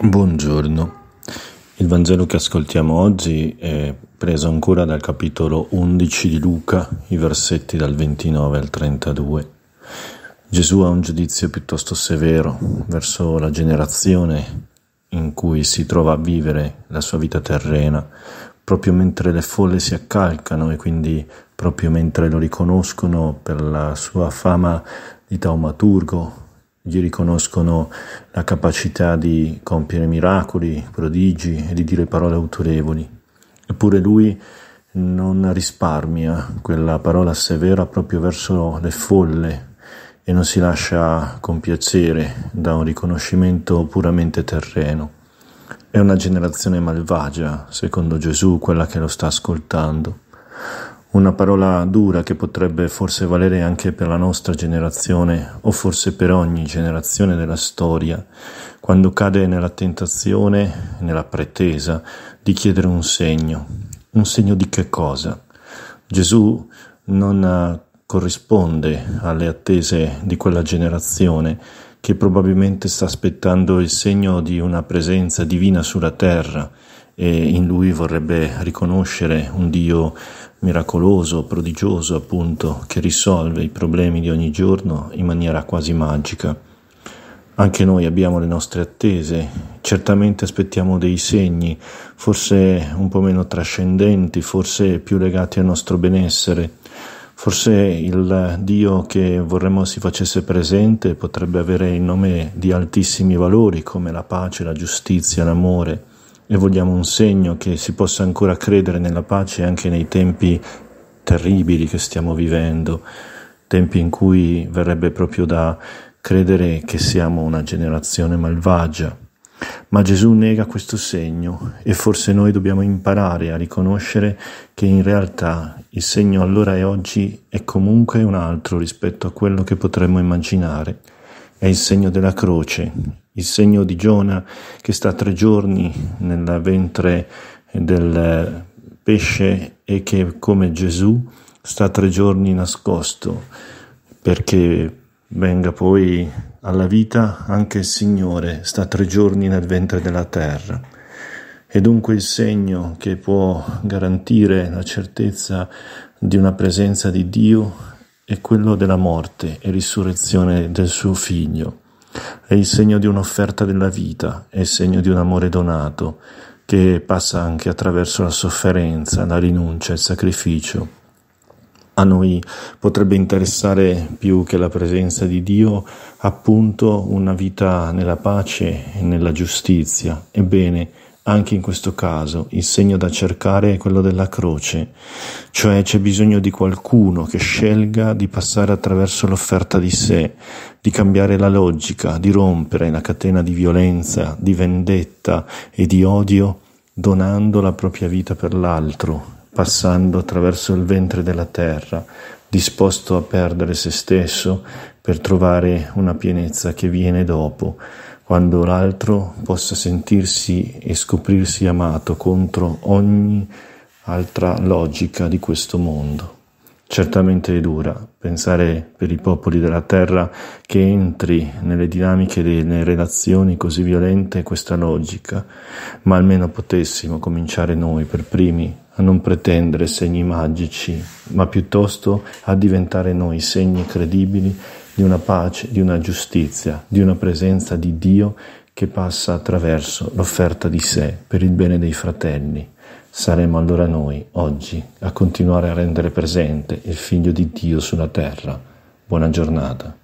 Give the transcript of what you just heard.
Buongiorno. Il Vangelo che ascoltiamo oggi è preso ancora dal capitolo 11 di Luca, i versetti dal 29 al 32. Gesù ha un giudizio piuttosto severo verso la generazione in cui si trova a vivere la sua vita terrena, proprio mentre le folle si accalcano e quindi proprio mentre lo riconoscono per la sua fama di taumaturgo, gli riconoscono la capacità di compiere miracoli, prodigi e di dire parole autorevoli. Eppure lui non risparmia quella parola severa proprio verso le folle e non si lascia compiacere da un riconoscimento puramente terreno. È una generazione malvagia, secondo Gesù, quella che lo sta ascoltando una parola dura che potrebbe forse valere anche per la nostra generazione o forse per ogni generazione della storia, quando cade nella tentazione, nella pretesa di chiedere un segno. Un segno di che cosa? Gesù non eh, corrisponde alle attese di quella generazione che probabilmente sta aspettando il segno di una presenza divina sulla terra e in lui vorrebbe riconoscere un Dio miracoloso, prodigioso appunto, che risolve i problemi di ogni giorno in maniera quasi magica. Anche noi abbiamo le nostre attese, certamente aspettiamo dei segni, forse un po' meno trascendenti, forse più legati al nostro benessere. Forse il Dio che vorremmo si facesse presente potrebbe avere il nome di altissimi valori come la pace, la giustizia, l'amore, e vogliamo un segno che si possa ancora credere nella pace anche nei tempi terribili che stiamo vivendo, tempi in cui verrebbe proprio da credere che siamo una generazione malvagia. Ma Gesù nega questo segno e forse noi dobbiamo imparare a riconoscere che in realtà il segno allora e oggi è comunque un altro rispetto a quello che potremmo immaginare. È il segno della croce, il segno di Giona che sta tre giorni nel ventre del pesce e che come Gesù sta tre giorni nascosto perché venga poi alla vita anche il Signore, sta tre giorni nel ventre della terra. E dunque il segno che può garantire la certezza di una presenza di Dio è quello della morte e risurrezione del suo figlio. È il segno di un'offerta della vita, è il segno di un amore donato, che passa anche attraverso la sofferenza, la rinuncia, il sacrificio. A noi potrebbe interessare più che la presenza di Dio appunto una vita nella pace e nella giustizia. Ebbene, anche in questo caso il segno da cercare è quello della croce, cioè c'è bisogno di qualcuno che scelga di passare attraverso l'offerta di sé, di cambiare la logica, di rompere la catena di violenza, di vendetta e di odio, donando la propria vita per l'altro, passando attraverso il ventre della terra, disposto a perdere se stesso per trovare una pienezza che viene dopo, quando l'altro possa sentirsi e scoprirsi amato contro ogni altra logica di questo mondo. Certamente è dura pensare per i popoli della terra che entri nelle dinamiche delle relazioni così violente questa logica, ma almeno potessimo cominciare noi per primi a non pretendere segni magici, ma piuttosto a diventare noi segni credibili di una pace, di una giustizia, di una presenza di Dio che passa attraverso l'offerta di sé per il bene dei fratelli. Saremo allora noi, oggi, a continuare a rendere presente il Figlio di Dio sulla terra. Buona giornata.